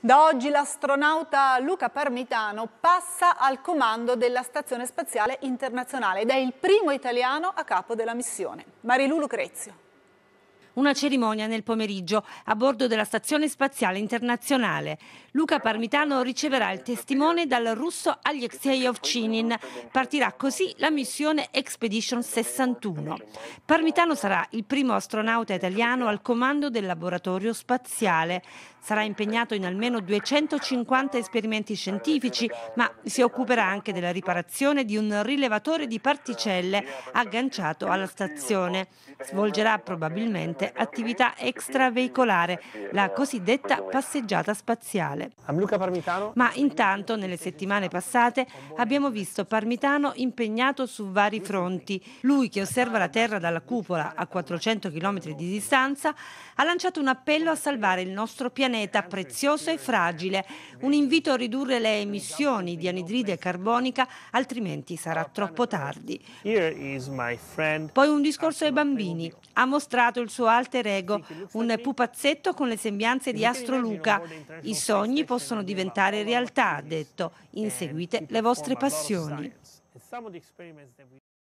Da oggi l'astronauta Luca Parmitano passa al comando della Stazione Spaziale Internazionale ed è il primo italiano a capo della missione. Marilu Lucrezio una cerimonia nel pomeriggio a bordo della Stazione Spaziale Internazionale. Luca Parmitano riceverà il testimone dal russo Alexei Ovchinin. Partirà così la missione Expedition 61. Parmitano sarà il primo astronauta italiano al comando del laboratorio spaziale. Sarà impegnato in almeno 250 esperimenti scientifici, ma si occuperà anche della riparazione di un rilevatore di particelle agganciato alla stazione. Svolgerà probabilmente attività extraveicolare, la cosiddetta passeggiata spaziale. Ma intanto nelle settimane passate abbiamo visto Parmitano impegnato su vari fronti. Lui che osserva la Terra dalla cupola a 400 km di distanza ha lanciato un appello a salvare il nostro pianeta prezioso e fragile, un invito a ridurre le emissioni di anidride carbonica altrimenti sarà troppo tardi. Poi un discorso ai bambini. Ha mostrato il suo alter ego, un pupazzetto con le sembianze di Astro Luca. I sogni possono diventare realtà, ha detto. Inseguite le vostre passioni.